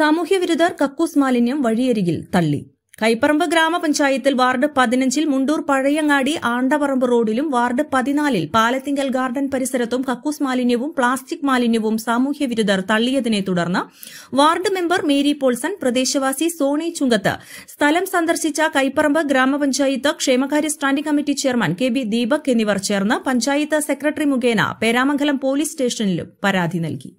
സാമൂഹ്യവിരുദ്ധർ കക്കൂസ് മാലിന്യം വഴിയരികിൽ തള്ളി കൈപ്പറമ്പ് ഗ്രാമപഞ്ചായത്തിൽ വാർഡ് പതിനഞ്ചിൽ മുണ്ടൂർ പഴയങ്ങാടി ആണ്ടപറമ്പ് റോഡിലും വാർഡ് പതിനാലിൽ പാലത്തിങ്കൽ ഗാർഡൻ പരിസരത്തും കക്കൂസ് മാലിന്യവും പ്ലാസ്റ്റിക് മാലിന്യവും സാമൂഹ്യവിരുദ്ധർ തള്ളിയതിനെ തുടർന്ന് വാർഡ് മെമ്പർ മേരി പോൾസൺ പ്രദേശവാസി സോണി ചുങ്കത്ത് സ്ഥലം സന്ദർശിച്ച കൈപ്പറമ്പ് ഗ്രാമപഞ്ചായത്ത് ക്ഷേമകാര്യ standing committee chairman K B Deepak എന്നിവർ ചേർന്ന് പഞ്ചായത്ത് സെക്രട്ടറി മുഖേന പേരാമംഗലം പോലീസ് സ്റ്റേഷനിലും പരാതി നൽകി